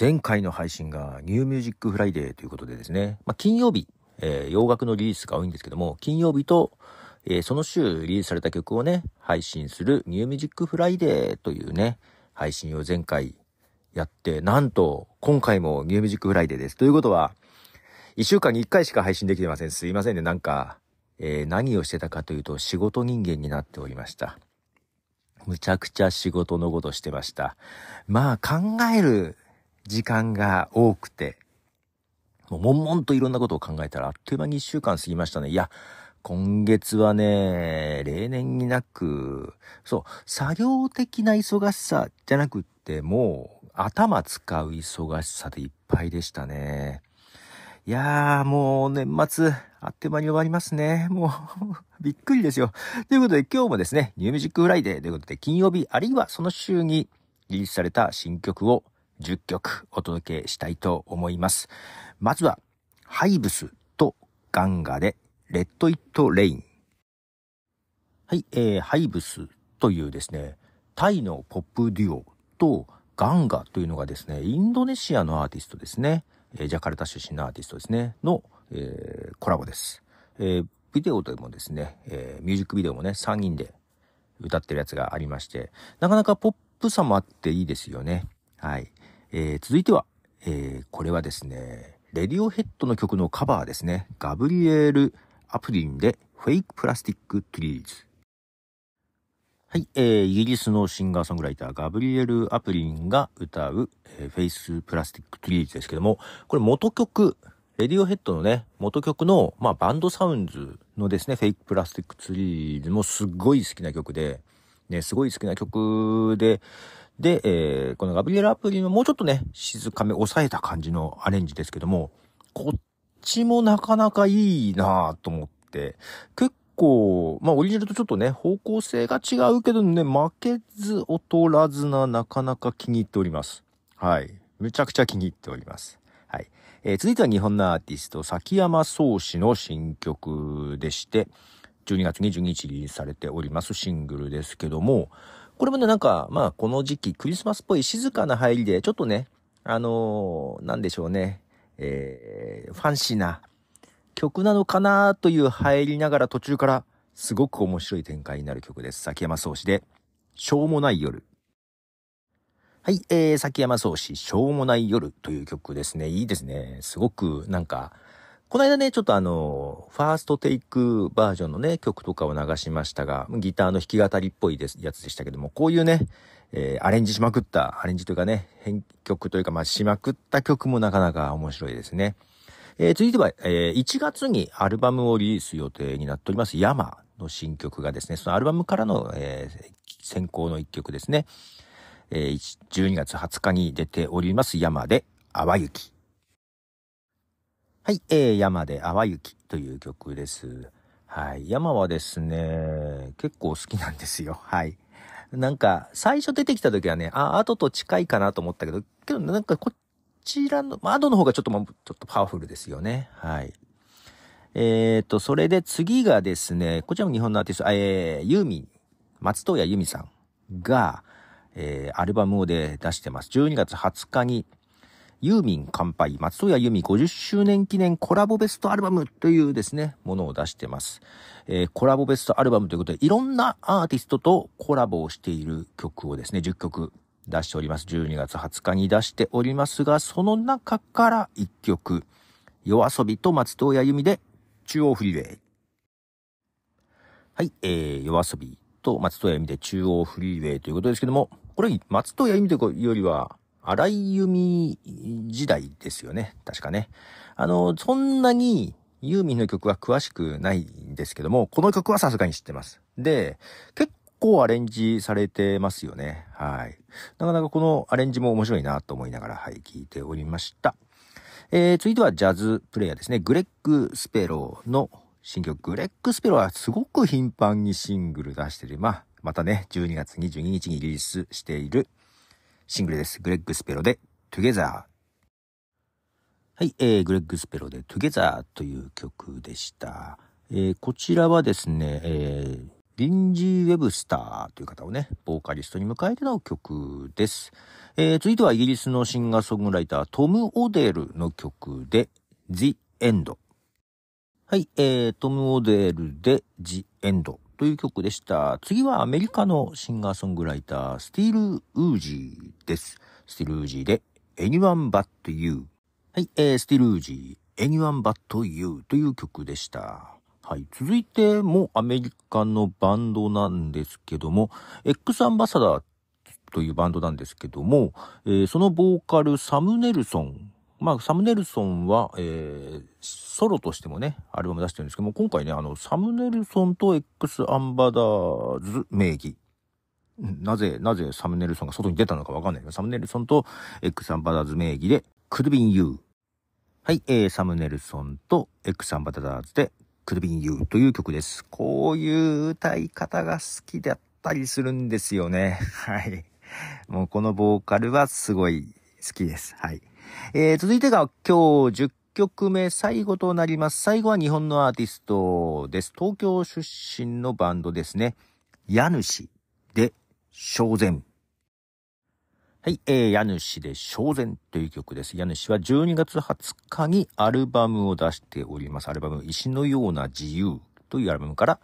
前回の配信がニューミュージックフライデーということでですね、まあ、金曜日、えー、洋楽のリリースが多いんですけども、金曜日と、えー、その週リリースされた曲をね、配信するニューミュージックフライデーというね、配信を前回やって、なんと、今回もニューミュージックフライデーです。ということは、1週間に1回しか配信できてません。すいませんね。なんか、えー、何をしてたかというと、仕事人間になっておりました。むちゃくちゃ仕事のことしてました。まあ、考える時間が多くて、もう悶々といろんなことを考えたらあっという間に一週間過ぎましたね。いや、今月はね、例年になく、そう、作業的な忙しさじゃなくって、もう頭使う忙しさでいっぱいでしたね。いやー、もう年末、あっという間に終わりますね。もう びっくりですよ。ということで今日もですね、ニューミュージックフライデーということで、金曜日あるいはその週にリリースされた新曲を10曲お届けしたいと思います。まずは、ハイブスとガンガで、レッド・イット・レイン。はい、えー、ハイブスというですね、タイのポップデュオとガンガというのがですね、インドネシアのアーティストですね、えー、ジャカルタ出身のアーティストですね、の、えー、コラボです。えー、ビデオでもですね、えー、ミュージックビデオもね、3人で歌ってるやつがありまして、なかなかポップさもあっていいですよね。はい。えー、続いては、えー、これはですね、レディオヘッドの曲のカバーですね。ガブリエール・アプリンで、フェイク・プラスティック・トゥリーズ。はい、えー、イギリスのシンガーソングライター、ガブリエル・アプリンが歌う、えー、フェイス・プラスティック・トゥリーズですけども、これ元曲、レディオヘッドのね、元曲の、まあ、バンドサウンズのですね、フェイク・プラスティック・トゥリーズもすっごい好きな曲で、ね、すごい好きな曲で、で、えー、このガブリエルアプリのもうちょっとね、静かめ抑えた感じのアレンジですけども、こっちもなかなかいいなぁと思って、結構、まあオリジナルとちょっとね、方向性が違うけどね、負けず劣らずな、なかなか気に入っております。はい。めちゃくちゃ気に入っております。はい。えー、続いては日本のアーティスト、崎山宗志の新曲でして、12月22日リリースされておりますシングルですけども、これもね、なんか、まあ、この時期、クリスマスっぽい静かな入りで、ちょっとね、あのー、なんでしょうね、えー、ファンシーな曲なのかなという入りながら途中から、すごく面白い展開になる曲です。崎山宗氏で、しょうもない夜。はい、えー、崎山宗氏、しょうもない夜という曲ですね。いいですね。すごく、なんか、この間ね、ちょっとあの、ファーストテイクバージョンのね、曲とかを流しましたが、ギターの弾き語りっぽいですやつでしたけども、こういうね、えー、アレンジしまくった、アレンジというかね、編曲というか、まあ、しまくった曲もなかなか面白いですね。えー、続いては、えー、1月にアルバムをリリース予定になっております、ヤマの新曲がですね、そのアルバムからの、えー、先行の一曲ですね、えー、12月20日に出ております、ヤマで、淡雪。はい、えー、山で淡雪という曲です。はい、山はですね、結構好きなんですよ。はい。なんか、最初出てきた時はね、あ、後と近いかなと思ったけど、けどなんかこちらの、ま後の方がちょっと、まちょっとパワフルですよね。はい。えっ、ー、と、それで次がですね、こちらも日本のアーティスト、えー、ユーミン、松任谷由実さんが、えー、アルバムをで出してます。12月20日に、ユーミン乾杯松任谷由実50周年記念コラボベストアルバムというですね、ものを出してます。えー、コラボベストアルバムということで、いろんなアーティストとコラボをしている曲をですね、10曲出しております。12月20日に出しておりますが、その中から1曲、夜遊びと松任谷由実で中央フリーウェイ。はい、えー、夜遊びと松任谷由実で中央フリーウェイということですけども、これ、松任谷由実というよりは、荒井由美時代ですよね。確かね。あの、そんなにユーミンの曲は詳しくないんですけども、この曲はさすがに知ってます。で、結構アレンジされてますよね。はい。なかなかこのアレンジも面白いなと思いながら、はい、聞いておりました。えー、続いてはジャズプレイヤーですね。グレッグ・スペローの新曲。グレッグ・スペローはすごく頻繁にシングル出してる。まあ、またね、12月22日にリリースしているシングルです。グレッグ・スペロで、トゥゲザー。はい、えー、グレッグ・スペロで Together という曲でした。えー、こちらはですね、えー、リンジー・ウェブスターという方をね、ボーカリストに迎えての曲です。えー、続いてはイギリスのシンガーソングライタートム・オデルの曲で The End。はい、えー、トム・オデルで The End。という曲でした。次はアメリカのシンガーソングライター、スティール・ウージーです。スティール・ウージーで Anyone But You。はい、えー、スティール・ウージー Anyone But You という曲でした。はい。続いてもアメリカのバンドなんですけども、X アンバサダーというバンドなんですけども、えー、そのボーカルサム・ネルソンまあ、サムネルソンは、えー、ソロとしてもね、アルバム出してるんですけども、今回ね、あの、サムネルソンと X アンバダーズ名義。なぜ、なぜサムネルソンが外に出たのかわかんないけど、サムネルソンと X アンバダーズ名義で、クルビンユー。はい、えー、サムネルソンと X アンバダーズで、クルビンユーという曲です。こういう歌い方が好きだったりするんですよね。はい。もうこのボーカルはすごい好きです。はい。えー、続いてが今日10曲目最後となります。最後は日本のアーティストです。東京出身のバンドですね。家主で正然。はい、えー、家主で正然という曲です。家主は12月20日にアルバムを出しております。アルバム、石のような自由というアルバムから、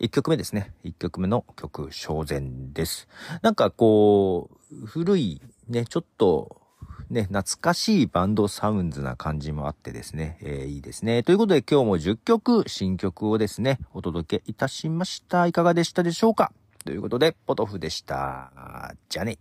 1曲目ですね。1曲目の曲、正然です。なんかこう、古い、ね、ちょっと、ね、懐かしいバンドサウンズな感じもあってですね、えー、いいですね。ということで今日も10曲、新曲をですね、お届けいたしました。いかがでしたでしょうかということで、ポトフでした。じゃあね。